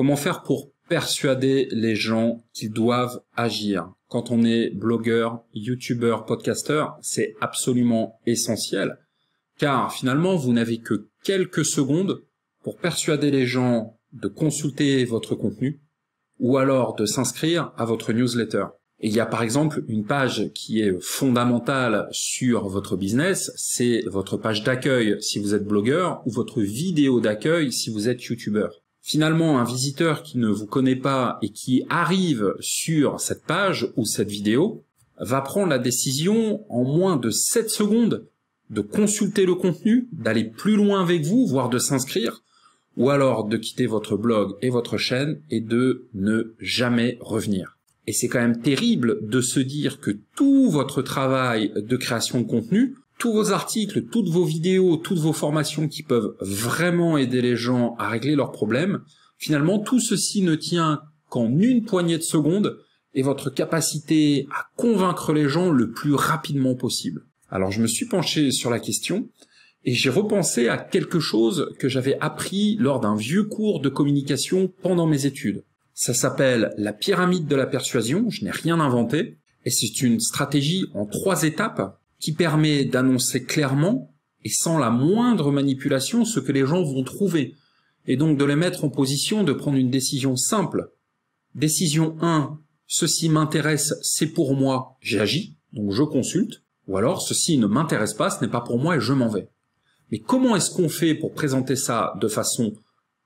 Comment faire pour persuader les gens qu'ils doivent agir Quand on est blogueur, youtubeur, podcasteur, c'est absolument essentiel. Car finalement, vous n'avez que quelques secondes pour persuader les gens de consulter votre contenu ou alors de s'inscrire à votre newsletter. il y a par exemple une page qui est fondamentale sur votre business, c'est votre page d'accueil si vous êtes blogueur ou votre vidéo d'accueil si vous êtes youtubeur finalement un visiteur qui ne vous connaît pas et qui arrive sur cette page ou cette vidéo va prendre la décision en moins de 7 secondes de consulter le contenu, d'aller plus loin avec vous, voire de s'inscrire, ou alors de quitter votre blog et votre chaîne et de ne jamais revenir. Et c'est quand même terrible de se dire que tout votre travail de création de contenu tous vos articles, toutes vos vidéos, toutes vos formations qui peuvent vraiment aider les gens à régler leurs problèmes, finalement tout ceci ne tient qu'en une poignée de secondes et votre capacité à convaincre les gens le plus rapidement possible. Alors je me suis penché sur la question et j'ai repensé à quelque chose que j'avais appris lors d'un vieux cours de communication pendant mes études. Ça s'appelle la pyramide de la persuasion, je n'ai rien inventé, et c'est une stratégie en trois étapes qui permet d'annoncer clairement et sans la moindre manipulation ce que les gens vont trouver, et donc de les mettre en position de prendre une décision simple. Décision 1, ceci m'intéresse, c'est pour moi, j'agis, donc je consulte, ou alors ceci ne m'intéresse pas, ce n'est pas pour moi et je m'en vais. Mais comment est-ce qu'on fait pour présenter ça de façon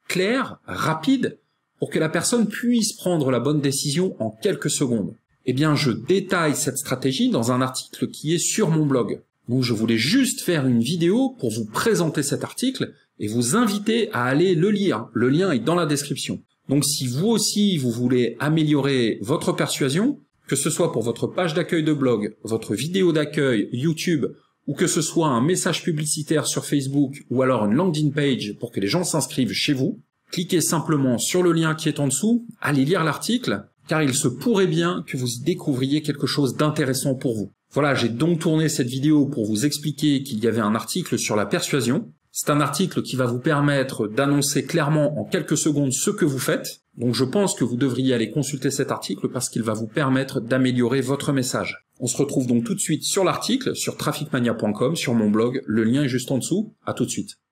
claire, rapide, pour que la personne puisse prendre la bonne décision en quelques secondes eh bien, je détaille cette stratégie dans un article qui est sur mon blog. Donc, je voulais juste faire une vidéo pour vous présenter cet article et vous inviter à aller le lire. Le lien est dans la description. Donc, si vous aussi vous voulez améliorer votre persuasion, que ce soit pour votre page d'accueil de blog, votre vidéo d'accueil YouTube, ou que ce soit un message publicitaire sur Facebook ou alors une landing page pour que les gens s'inscrivent chez vous, cliquez simplement sur le lien qui est en dessous, allez lire l'article car il se pourrait bien que vous y découvriez quelque chose d'intéressant pour vous. Voilà, j'ai donc tourné cette vidéo pour vous expliquer qu'il y avait un article sur la persuasion. C'est un article qui va vous permettre d'annoncer clairement en quelques secondes ce que vous faites. Donc je pense que vous devriez aller consulter cet article parce qu'il va vous permettre d'améliorer votre message. On se retrouve donc tout de suite sur l'article, sur trafficmania.com, sur mon blog, le lien est juste en dessous. À tout de suite.